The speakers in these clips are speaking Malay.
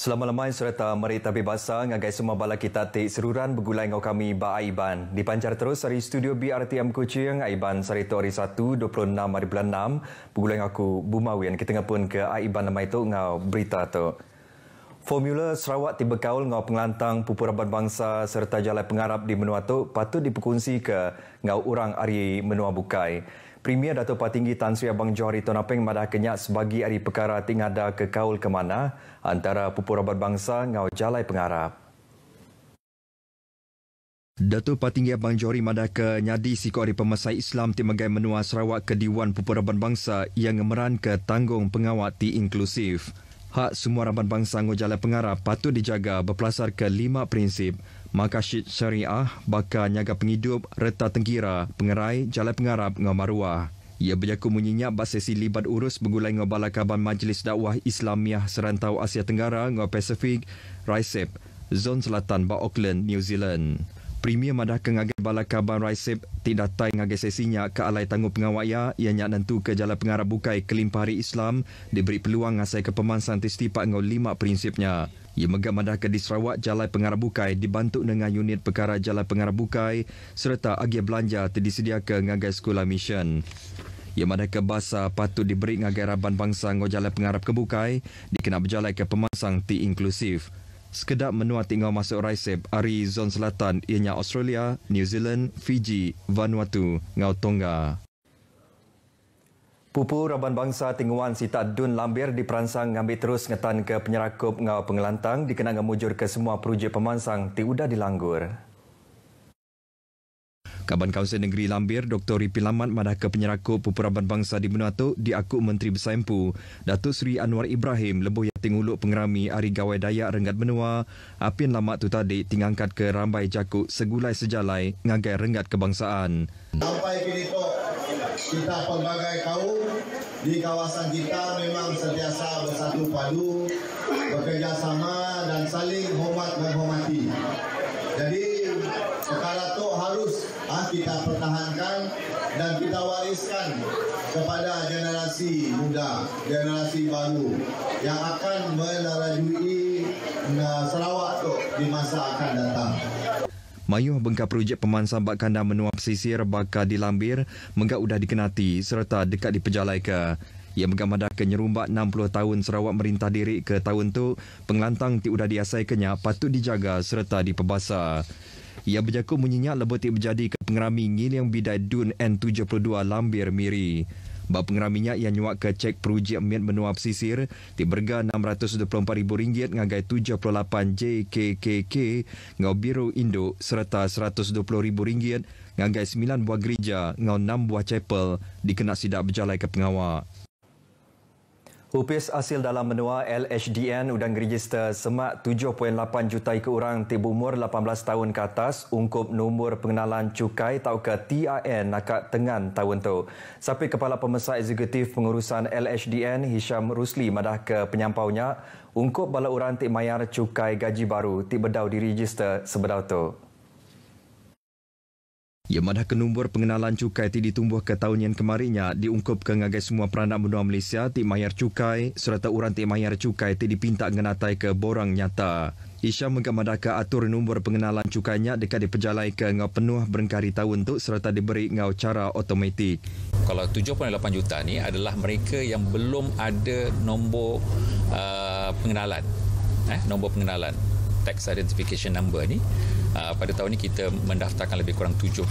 Selamat lemai serta merita bebasa ngagai semua bala kita ti seruran begulai ngau kami ba Aiban. Dipancar terus dari studio BRTM Kuching Aiban Sarito hari 1 26 hari bulan 6 begulai aku Bumawian kita ngapun ke Aiban nama itu ngau berita tu. Formula Sarawak tiba kaul ngau pengelantang pupuraban bangsa serta jalan pengarap di menua tu patut dipekunsi ke ngau orang hari menua bukai. Premier Datuk Pak Tinggi Tan Sri Abang Johari Tun Apeng madah kenyak sebagai hari perkara tingada ke kaul kemana antara pupur abad bangsa ngau jalai pengarap. Datuk Tinggi Abang Johari madah ke nyadi siku hari pemesai Islam timagai menua Sarawak ke Diwan Pupur Raban Bangsa yang meran ke tanggung pengawat ti inklusif. Hak semua raban bangsa ngau jalai pengarap patut dijaga berplasar ke lima prinsip Makasyid Syariah bakal nyaga penghidup Reta Tengkira, Pengerai, Jalan Pengarap, Ngamaruah. Ia berjaku menyinyap bahasa sesi libat urus mengulai ngobala kaban Majlis Dakwah Islamiah Serantau Asia Tenggara, Ngo Pacific, RISEP, Zon Selatan, Ba Auckland, New Zealand. Premier Madah Kengagai Bala Kaban Raisib ti datai ngagai sesinya ke alai tangguh pengawaya yang nyak nentu ke jalan pengarah bukai kelimpari Islam diberi peluang ngasai ke pemansan tistipak ngau lima prinsipnya. Ia megah madah ke di Sarawak jalan pengarah bukai dibantu dengan unit perkara jalan pengarah bukai serta agia belanja ti ke ngagai sekolah mission. Ia madah ke basa patut diberi ngagai raban bangsa ngau jalan pengarah kebukai dikena berjalan ke pemansang ti inklusif. Sekedap menua tinggal masuk Raisib, Ari Zon Selatan, ianya Australia, New Zealand, Fiji, Vanuatu, Ngau Tonga. Pupu Raban Bangsa Tinguan Sita Dun Lambir di diperansang ngambil terus ngetan ke penyerakup ngau pengelantang dikenang ngemujur ke semua projek pemansang ti udah dilanggur. Kaban Kaunsel Negeri Lambir Dr. Ripi Lamat Madaka Penyerakup Pupuraban Bangsa di Menuatu diaku Menteri Besar Empu Datuk Seri Anwar Ibrahim Lebuh Yating Uluk Pengerami Ari Gawai Dayak Renggat Menua Apin Lamat Tu tadi Tingangkat ke Rambai Jakuk Segulai Sejalai Ngagai Renggat Kebangsaan Sampai kini to kita pelbagai kaum di kawasan kita memang sentiasa bersatu padu bekerjasama dan saling hormat menghormati kita pertahankan dan kita wariskan kepada generasi muda, generasi baru yang akan melalui uh, Sarawak tu di masa akan datang. Mayuh bengkak projek pemansam bak kandang menua pesisir di lambir, menggak udah dikenati serta dekat di pejalai ke. Ia menggamada ke nyerumbak 60 tahun Sarawak merintah diri ke tahun tu, penglantang ti udah diasai kenya patut dijaga serta dipebasa ia berjaku menyinyak lebeti berjadi ke pengerami Ngiliang Bidai Dun N72 Lambir Miri. Bapak pengeraminya yang nyuak ke cek peruji emit menua pesisir di berga RM624,000 ngagai 78 JKKK ngau biro induk serta RM120,000 ngagai 9 buah gereja ngau 6 buah chapel dikenak sidak berjalan ke pengawal. Upis hasil dalam menua LHDN Udang Register semak 7.8 juta ikut orang tiba umur 18 tahun ke atas ungkup nombor pengenalan cukai tau ke TIN nakat tengan tahun tu. Sapi Kepala Pemesa Eksekutif Pengurusan LHDN Hisham Rusli madah ke penyampaunya ungkup bala orang tiba mayar cukai gaji baru tiba di register sebedau tu. Ia madah ke nombor pengenalan cukai ti ditumbuh ke tahun yang kemarinnya diungkup ke ngagai semua peranak menua Malaysia ti mayar cukai serta urang ti mayar cukai ti dipinta ngenatai ke borang nyata. Isya menggamadah ke atur nombor pengenalan cukainya dekat dipejalai ke ngau penuh berengkari tahun tu serta diberi ngau cara otomatik. Kalau 7.8 juta ni adalah mereka yang belum ada nombor uh, pengenalan. Eh, nombor pengenalan tax identification number ni uh, pada tahun ni kita mendaftarkan lebih kurang 7.8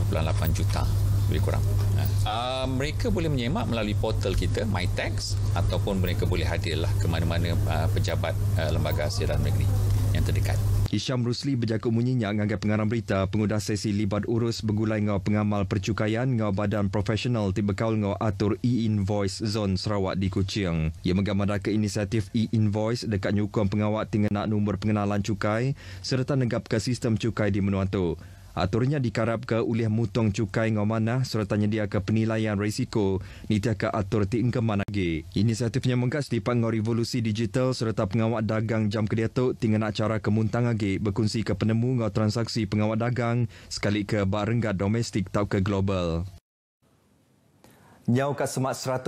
juta lebih kurang. Ha. Uh, mereka boleh menyemak melalui portal kita MyTax ataupun mereka boleh hadirlah ke mana-mana uh, pejabat uh, lembaga hasilan negeri yang terdekat. Isham Rusli berjaga munyinya dengan pengarah berita pengudah sesi libat urus begulai ngau pengamal percukaian ngau badan profesional tiba kaul ngau atur e-invoice zon Sarawak di Kuching. Ia menggambar ke inisiatif e-invoice dekat nyukong pengawat tinggal nak nombor pengenalan cukai serta negap ke sistem cukai di menuatu aturnya dikarap ke oleh mutong cukai ngau mana serta tanya dia ke penilaian risiko nitiak ke atur ti ke lagi. Inisiatifnya mengkas di pangau revolusi digital serta pengawak dagang jam kedia tu tinggal nak cara kemuntang lagi berkongsi ke penemu ngau transaksi pengawak dagang sekali ke barengga domestik tau ke global. Nyau ka semak 100%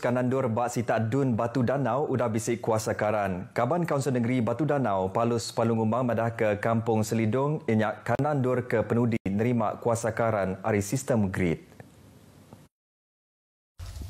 kanandur bak sita dun Batu Danau udah bisik kuasa karan. Kaban Kaunsel Negeri Batu Danau palus palungumang madah ke Kampung Selidong, inyak kanandur ke penudi nerima kuasa karan ari sistem grid.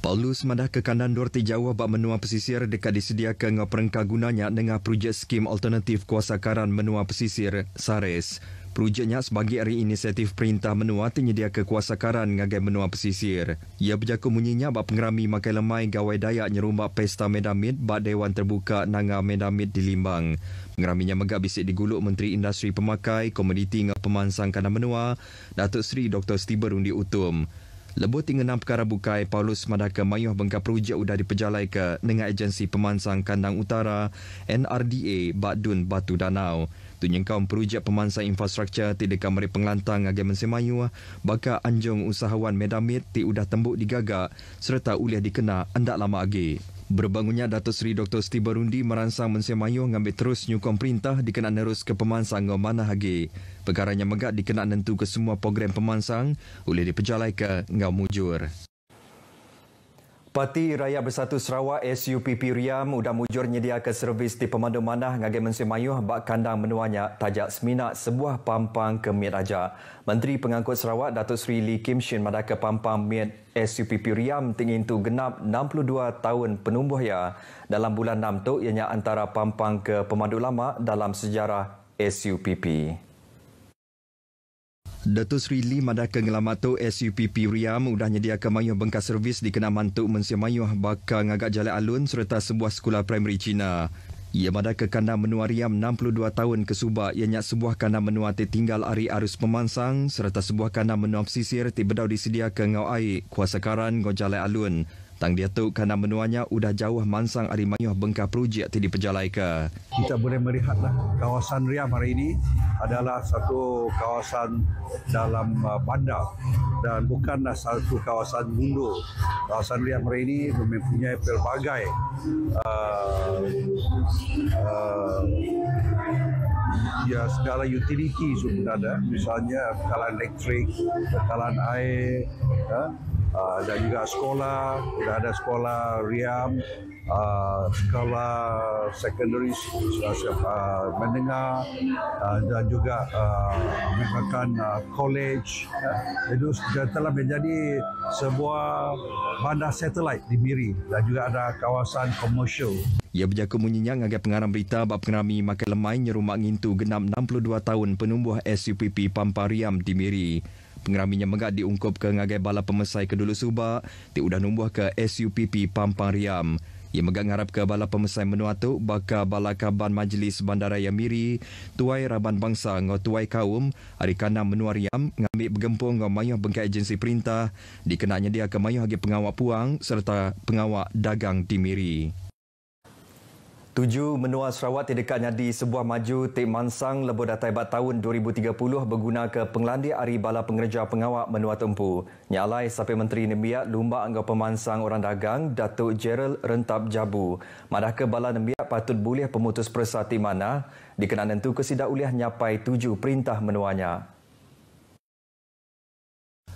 Paulus madah ke Kandandor ti Jawa bak menua pesisir dekat disediakan ke gunanya dengan projek skim alternatif kuasa karan menua pesisir, SARES. Projeknya sebagai inisiatif perintah menua tenyedia kekuasa karan ngagai menua pesisir. Ia berjaku munyinya bak pengerami makai lemai gawai dayak nyerumbak pesta medamit bak Dewan Terbuka Nanga Medamit di Limbang. Pengeraminya megak bisik diguluk Menteri Industri Pemakai, Komoditi dan Pemansang Kanan Menua, Datuk Seri Dr. Stiber Undi Utum. Lebih tinggal enam perkara bukai, Paulus Madaka Mayuh Bengka Projek sudah diperjalai ke dengan agensi pemansang kandang utara NRDA Badun Batu Danau. Tunya kaum projek pemansai infrastruktur ti dekat mari penglantang agen mensemayu baka anjung usahawan medamit ti udah tembuk digaga, serta uliah dikena andak lama agi. Berbangunnya Dato' Sri Dr. Siti Barundi merangsang mensemayu ngambil terus nyukong perintah dikenaan terus ke pemansang ngau mana lagi. Perkaranya megak dikenaan tentu ke semua program pemansang oleh dipejalai ke mujur. Parti Rakyat Bersatu Sarawak SUPP Riam sudah mujur nyedia ke servis di pemandu manah ngagai Menteri Mayuh bak kandang menuanya tajak semina sebuah pampang ke Miet Aja. Menteri Pengangkut Sarawak Datuk Seri Lee Kim Shin ke pampang Miet SUPP Riam tinggi itu genap 62 tahun penumbuh ya dalam bulan 6 tu ianya antara pampang ke pemandu lama dalam sejarah SUPP. Datuk Sri mada Madaka Ngelamato SUPP Riam sudah nyedia ke mayuh bengkas servis di kena mantuk Mensia Mayuh bakal ngagak jalan alun serta sebuah sekolah primary Cina. Ia mada ke kandang menua Riam 62 tahun ke Subak yang nyak sebuah kandang menua tertinggal ari arus pemansang serta sebuah kandang menua pesisir tiba-tiba disedia ke ngau air kuasa karan ngau jalan alun. Tang dia tu kerana menuanya udah jauh mansang ari mayuh bengka projek ti di pejalai ke. Kita boleh melihatlah kawasan Riam hari ini adalah satu kawasan dalam uh, bandar dan bukanlah satu kawasan mundur. Kawasan Riam hari ini mempunyai pelbagai uh, uh, ya segala utiliti sudah ada misalnya kalan elektrik, kalan air, uh, Ah, dan juga sekolah sudah ada sekolah riam uh, sekolah secondary uh, mendengar uh, dan juga uh, menggunakan uh, college uh, itu telah menjadi sebuah bandar satelit di Miri dan juga ada kawasan komersial ia berjaga menyenyang agar pengarang berita bab pengarami makan lemai nyerumak ngintu genap 62 tahun penumbuh SUPP Pampariam di Miri. Pengeraminya megat diungkup ke ngagai bala pemesai ke dulu subak, ti udah numbuh ke SUPP Pampang Riam. Ia megat ngarap ke bala pemesai menuatu tu baka bala kaban majlis bandaraya Miri, tuai raban bangsa ngau tuai kaum, hari kanan menua Riam, ngambil bergempung ngau mayuh bengkai agensi perintah, dikenanya dia ke mayuh agi pengawak puang serta pengawak dagang di Miri. Tujuh menua Sarawak tidak di sebuah maju Tek Mansang lebuh datai bat tahun 2030 berguna ke penglandi Ari Bala Pengerja Pengawak Menua Tempu. Nyalai Sapi Menteri Nembiak Lumba Anggap Pemansang Orang Dagang Datuk Gerald Rentap Jabu. madah ke Bala Nembiak patut boleh pemutus persati mana dikenal tentu kesidak uliah nyapai tujuh perintah menuanya.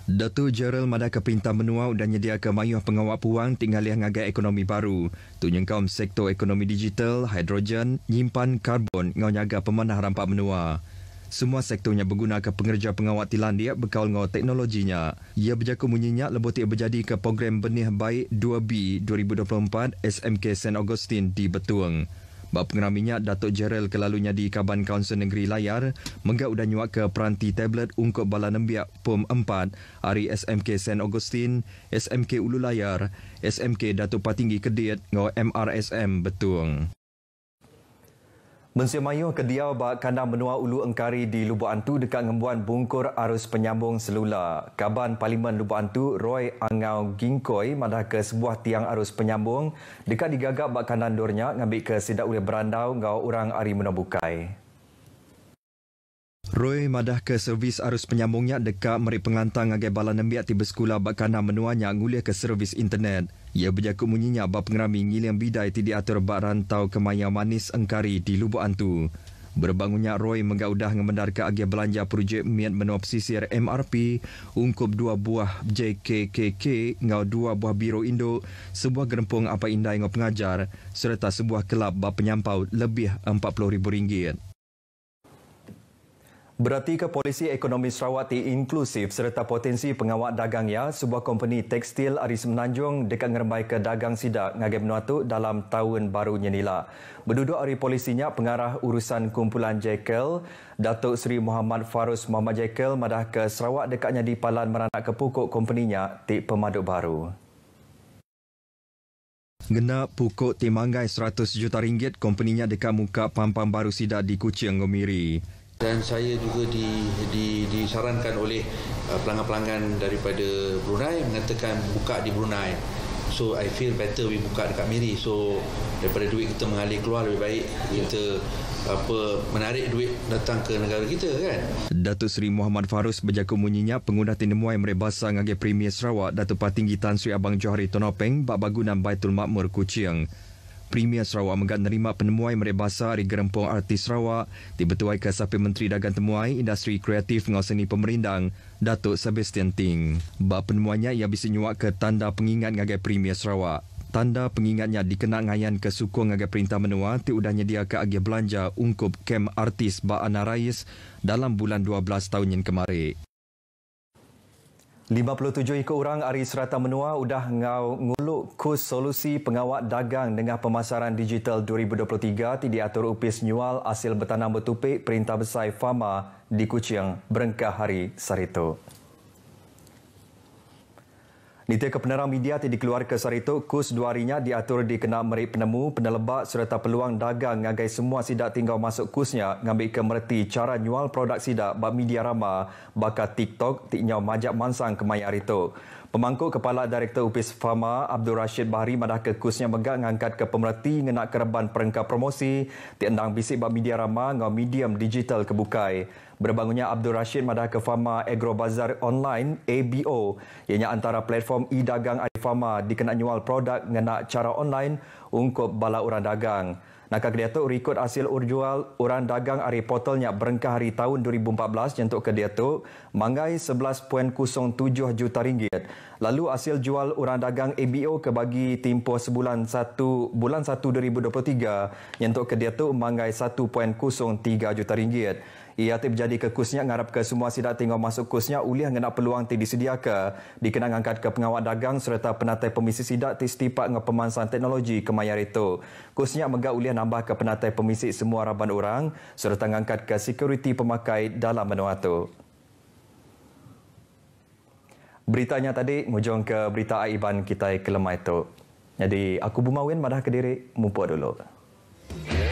Datu Gerald Mada Kepinta menuau dan nyediakan mayuh pengawal puang tinggal yang agak ekonomi baru. Tunjung kaum sektor ekonomi digital, hidrogen, nyimpan karbon ngau nyaga pemanah rampak menua. Semua sektornya berguna ke pengerja pengawal tilan dia berkawal ngau teknologinya. Ia berjaku menyinyak lebih tiap berjadi ke program benih baik 2B 2024 SMK St. Augustine di Betuang. Bapak pengeram minyak Datuk Gerald kelalunya di Kaban Kaunsel Negeri Layar menggau dan nyuak ke peranti tablet Ungkup Bala Nembiak PUM 4 hari SMK St. Augustin, SMK Ulu Layar, SMK Datuk Patinggi Kedit ngau MRSM Betung. Mensia Mayuh kediau bak kandang benua ulu engkari di Lubuk Antu dekat ngembuan bungkur arus penyambung selula. Kaban Parlimen Lubuk Antu, Roy Angau Gingkoi madah ke sebuah tiang arus penyambung dekat digagak bak kandang durnya ngambil ke sidak ulih berandau ngau orang ari menobukai. Roy madah ke servis arus penyambungnya dekat merik pengantang agai bala nembiat tiba sekolah bak kandang benuanya ngulih ke servis internet. Ia berjaga munyinya bab pengerami ngilang bidai tidak atur bak rantau kemaya manis engkari di lubuk antu. Berbangunnya Roy menggaudah ngemendar ke agia belanja projek miat menua pesisir MRP, ungkup dua buah JKKK ngau dua buah biro Indo, sebuah gerempung apa indah yang pengajar, serta sebuah kelab bak penyampau lebih RM40,000. Berarti ke polisi ekonomi Sarawati inklusif serta potensi pengawal dagangnya sebuah kompani tekstil Aris Menanjung dekat ngerembai ke dagang sidak ngagai menuatu dalam tahun baru nyenila. Berduduk hari polisinya pengarah urusan kumpulan Jekyll, Datuk Seri Muhammad Farus Muhammad Jekyll madah ke Sarawak dekatnya di Palan meranak ke pokok kompaninya ti Pemaduk Baru. Genap pokok timangai 100 juta ringgit kompaninya dekat muka pampang baru sidak di Kuching Ngomiri dan saya juga di, di, disarankan oleh uh, pelanggan-pelanggan daripada Brunei mengatakan buka di Brunei so I feel better we buka dekat Miri so daripada duit kita mengalir keluar lebih baik kita apa menarik duit datang ke negara kita kan Datuk Seri Muhammad Farus berjaga menyinyap pengguna tinemuai merebasa ngagi Premier Sarawak Datuk Patinggi Tan Sri Abang Johari Tonopeng Bak Bagunan Baitul Makmur Kuching Premier Sarawak menggan menerima penemuai merebasa dari gerempong artis Sarawak di ke Sapi Menteri Dagan Temuai Industri Kreatif Ngawasani Pemerindang Datuk Sebastian Ting. Bak penemuannya ia bisa nyuak ke tanda pengingat ngagai Premier Sarawak. Tanda pengingatnya dikenal ngayan ke suku ngagai perintah menua ti udah nyedia ke agih belanja ungkup kem artis Ba Anarais dalam bulan 12 tahun yang kemarin. 57 ikut orang Ari Serata Menua sudah ngau nguluk kos solusi pengawat dagang dengan pemasaran digital 2023 ti diatur upis nyual hasil bertanam bertupik Perintah Besar Fama di Kuching berengkah hari Sarito. Nita kebenaran media yang dikeluarkan sehari itu, kos dua harinya diatur dikenal merik penemu, penelebak serta peluang dagang agai semua sidak tinggal masuk kosnya ngambil kemerti cara nyual produk sidak bak media ramah bakal TikTok tiknya majak mansang kemayar itu. Pemangku Kepala Direktur UPIS Fama Abdul Rashid Bahari madah kekusnya megang mengangkat ke pemerhati ngenak kereban perengkap promosi di endang bisik bab media ramah ngau medium digital kebukai. Berbangunnya Abdul Rashid madah ke Fama Agro Bazar Online ABO ianya antara platform e-dagang Adi Pharma dikenak nyual produk ngenak cara online ungkup bala urang dagang. Nakak dia tu rekod hasil urjual orang dagang hari portal berengkah hari tahun 2014 jentuk ke dia tu mangai 11.07 juta ringgit. Lalu hasil jual orang dagang ABO ke bagi tempoh sebulan 1 bulan 1 2023 jentuk ke dia tu mangai 1.03 juta ringgit ia tip jadi ke kursnya ngarap ke semua sidak tengok masuk kursnya ulih ngena peluang ti disedia dikenang angkat ke pengawal dagang serta penatai pemisi sidak ti setipak ngap pemansan teknologi kemayar itu kursnya megak ulih nambah ke penatai pemisi semua raban orang serta ngangkat ke security pemakai dalam benua itu. Beritanya tadi ngujung ke berita Aiban kita kelemah itu. Jadi aku bumawin madah ke diri mumpuk dulu. Yeah.